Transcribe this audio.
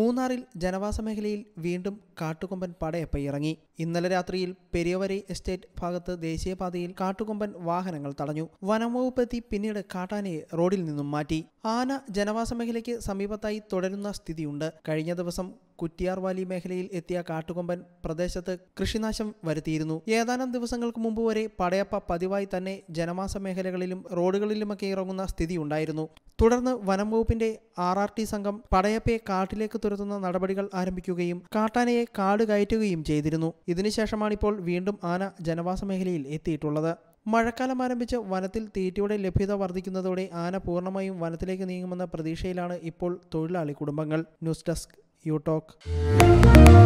മൂന്നാറിൽ ജനവാസ മേഖലയിൽ വീണ്ടും കാട്ടുകൊമ്പൻ പടയപ്പ ഇറങ്ങി ഇന്നലെ രാത്രിയിൽ പെരിയവരെ എസ്റ്റേറ്റ് ഭാഗത്ത് ദേശീയപാതയിൽ കാട്ടുകൊമ്പൻ വാഹനങ്ങൾ തടഞ്ഞു വനംവകുപ്പ് എത്തി പിന്നീട് കാട്ടാനയെ റോഡിൽ നിന്നും മാറ്റി ആന ജനവാസ മേഖലയ്ക്ക് സമീപത്തായി തുടരുന്ന സ്ഥിതിയുണ്ട് കഴിഞ്ഞ ദിവസം കുറ്റിയാർവാലി മേഖലയിൽ എത്തിയ കാട്ടുകൊമ്പൻ പ്രദേശത്ത് കൃഷിനാശം വരുത്തിയിരുന്നു ഏതാനും ദിവസങ്ങൾക്ക് മുമ്പ് വരെ പടയപ്പ പതിവായി തന്നെ ജനവാസ മേഖലകളിലും റോഡുകളിലുമൊക്കെ ഇറങ്ങുന്ന സ്ഥിതി ഉണ്ടായിരുന്നു തുടർന്ന് വനം വകുപ്പിന്റെ ആർ ആർ ടി സംഘം പടയപ്പയെ കാട്ടിലേക്ക് തുരത്തുന്ന നടപടികൾ ആരംഭിക്കുകയും കാട്ടാനയെ കാട് കയറ്റുകയും ചെയ്തിരുന്നു ഇതിനുശേഷമാണിപ്പോൾ വീണ്ടും ആന ജനവാസ മേഖലയിൽ എത്തിയിട്ടുള്ളത് മഴക്കാലം ആരംഭിച്ച് വനത്തിൽ തീറ്റയുടെ ലഭ്യത വർദ്ധിക്കുന്നതോടെ ആന പൂർണ്ണമായും വനത്തിലേക്ക് നീങ്ങുമെന്ന പ്രതീക്ഷയിലാണ് ഇപ്പോൾ തൊഴിലാളി കുടുംബങ്ങൾ ന്യൂസ് ഡെസ്ക് you talk